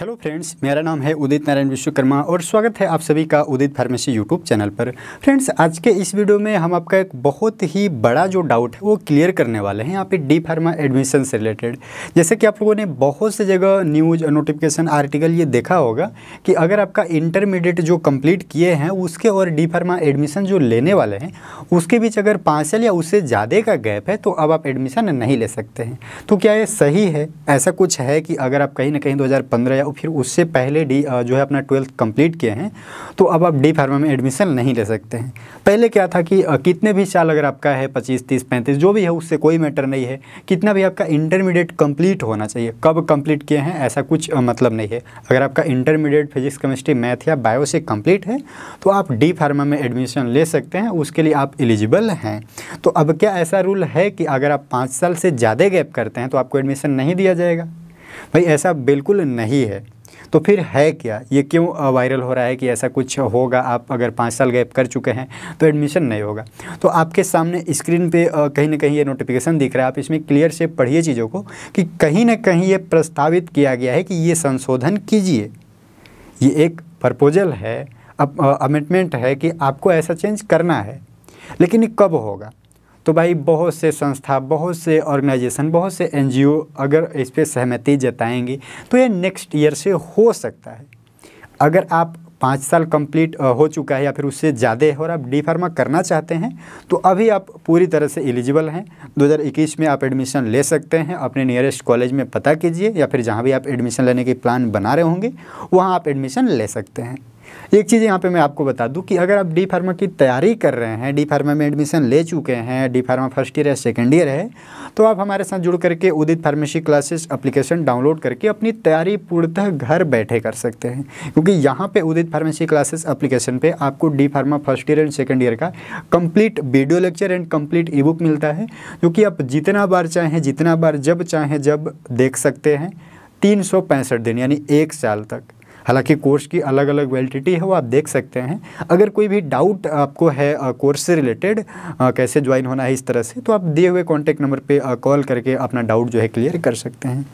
hello friends मेरा नाम है उदित नारायण विश्वकर्मा और स्वागत है आप सभी का उदित फार्मेसी यूट्यूब चैनल पर फ्रेंड्स आज के इस वीडियो में हम आपका एक बहुत ही बड़ा जो डाउट है वो क्लियर करने वाले हैं यहाँ पे डी फार्मा एडमिशन से रिलेटेड जैसे कि आप लोगों ने बहुत से जगह न्यूज नोटिफिकेशन आर्टिकल ये देखा होगा कि अगर आपका इंटरमीडिएट जो कम्प्लीट किए हैं उसके और डी फार्मा एडमिशन जो लेने वाले हैं उसके बीच अगर पाँच या उससे ज़्यादा का गैप है तो अब आप एडमिशन नहीं ले सकते हैं तो क्या ये सही है ऐसा कुछ है कि अगर आप कहीं ना कहीं दो या फिर उससे पहले डी जो है अपना ट्वेल्थ कंप्लीट किए हैं तो अब आप डी फार्मा में एडमिशन नहीं ले सकते हैं पहले क्या था कि कितने भी साल अगर आपका है पच्चीस तीस पैंतीस जो भी है उससे कोई मैटर नहीं है कितना भी आपका इंटरमीडिएट कम्प्लीट होना चाहिए कब कम्प्लीट किए हैं ऐसा कुछ मतलब नहीं है अगर आपका इंटरमीडिएट फिजिक्स केमिस्ट्री मैथ या बायो से कंप्लीट है तो आप डी फार्मा में एडमिशन ले सकते हैं उसके लिए आप एलिजिबल हैं तो अब क्या ऐसा रूल है कि अगर आप पाँच साल से ज़्यादा गैप करते हैं तो आपको एडमिशन नहीं दिया जाएगा भाई ऐसा बिल्कुल नहीं है तो फिर है क्या ये क्यों वायरल हो रहा है कि ऐसा कुछ होगा आप अगर पाँच साल गैप कर चुके हैं तो एडमिशन नहीं होगा तो आपके सामने स्क्रीन पे कहीं ना कहीं ये नोटिफिकेशन दिख रहा है आप इसमें क्लियर से पढ़िए चीज़ों को कि कहीं ना कहीं ये प्रस्तावित किया गया है कि ये संशोधन कीजिए ये एक प्रपोजल है अमेंडमेंट है कि आपको ऐसा चेंज करना है लेकिन ये कब होगा तो भाई बहुत से संस्था बहुत से ऑर्गेनाइजेशन बहुत से एनजीओ अगर इस पर सहमति जताएंगी तो ये नेक्स्ट ईयर से हो सकता है अगर आप पाँच साल कंप्लीट हो चुका है या फिर उससे ज़्यादा है और आप डी फार्मा करना चाहते हैं तो अभी आप पूरी तरह से एलिजिबल हैं 2021 में आप एडमिशन ले सकते हैं अपने नियरेस्ट कॉलेज में पता कीजिए या फिर जहाँ भी आप एडमिशन लेने की प्लान बना रहे होंगे वहाँ आप एडमिशन ले सकते हैं एक चीज़ यहाँ पे मैं आपको बता दूँ कि अगर आप डी फार्मा की तैयारी कर रहे हैं डी फार्मा में एडमिशन ले चुके हैं डी फार्मा फर्स्ट ईयर है सेकेंड ईयर है तो आप हमारे साथ जुड़ करके Udit pharmacy classes application download करके अपनी तैयारी पूर्णतः घर बैठे कर सकते हैं क्योंकि यहाँ पर उदित फार्मेसी क्लासेस अप्लीकेशन पर आपको D pharma first year and second year का complete video lecture and complete E book मिलता है जो कि आप जितना बार चाहें जितना बार जब चाहें जब देख सकते हैं तीन दिन यानी एक साल तक हालांकि कोर्स की अलग अलग वैलिडिटी है वो आप देख सकते हैं अगर कोई भी डाउट आपको है कोर्स से रिलेटेड कैसे ज्वाइन होना है इस तरह से तो आप दिए हुए कॉन्टैक्ट नंबर पर कॉल करके अपना डाउट जो है क्लियर कर सकते हैं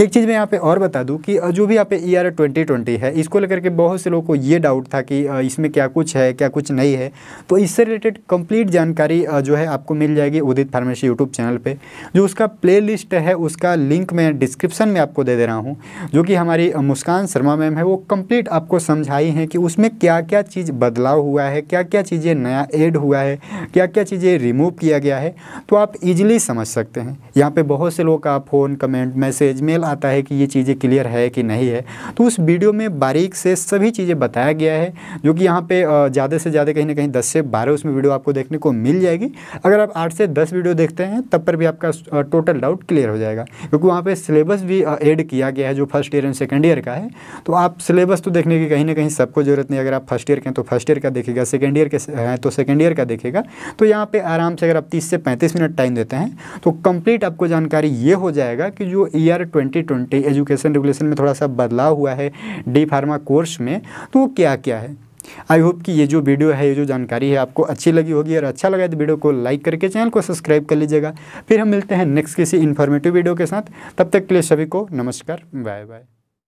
एक चीज़ मैं यहाँ पर और बता दूँ कि जो भी यहाँ पे ई आर ट्वेंटी ट्वेंटी है इसको लेकर के बहुत से लोगों को ये डाउट था कि इसमें क्या कुछ है क्या कुछ नहीं है तो इससे रिलेटेड कंप्लीट जानकारी जो है आपको मिल जाएगी उदित फार्मेसी यूट्यूब चैनल पे जो उसका प्लेलिस्ट है उसका लिंक मैं डिस्क्रिप्शन में आपको दे दे रहा हूँ जो कि हमारी मुस्कान शर्मा मैम है वो कंप्लीट आपको समझाई हैं कि उसमें क्या क्या चीज़ बदलाव हुआ है क्या क्या चीज़ें नया ऐड हुआ है क्या क्या चीज़ें रिमूव किया गया है तो आप इजीली समझ सकते हैं यहाँ पे बहुत से लोग का फ़ोन कमेंट मैसेज मेल आता है कि ये चीज़ें क्लियर है कि नहीं है तो उस वीडियो में बारीक से सभी चीज़ें बताया गया है जो कि यहाँ पर ज़्यादा से ज़्यादा कहीं ना कहीं दस से बारह उसमें वीडियो आपको देखने को मिल जाएगी अगर आप आठ से दस वीडियो देखते हैं तब पर भी आपका टोटल डाउट क्लियर हो जाएगा क्योंकि वहाँ पर सिलेबस भी एड किया गया है जो first year and second year का है तो आप सिलेबस तो देखने की कहीं ना कहीं सबको जरूरत नहीं अगर आप फर्स्ट ईयर के हैं तो फर्स्ट ईयर का देखेगा सेकेंड ईयर के हैं तो सेकेंड ईयर का देखेगा तो यहाँ पे आराम से अगर आप 30 से 35 मिनट टाइम देते हैं तो कंप्लीट आपको जानकारी ये हो जाएगा कि जो ईयर 2020 एजुकेशन रेगुलेशन में थोड़ा सा बदलाव हुआ है डी फार्मा कोर्स में तो वो क्या क्या है आई होप कि ये जो वीडियो है ये जो जानकारी है आपको अच्छी लगी होगी और अच्छा लगा तो वीडियो को लाइक करके चैनल को सब्सक्राइब कर लीजिएगा फिर हम मिलते हैं नेक्स्ट किसी इन्फॉर्मेटिव वीडियो के साथ तब तक के लिए सभी को नमस्कार बाय बाय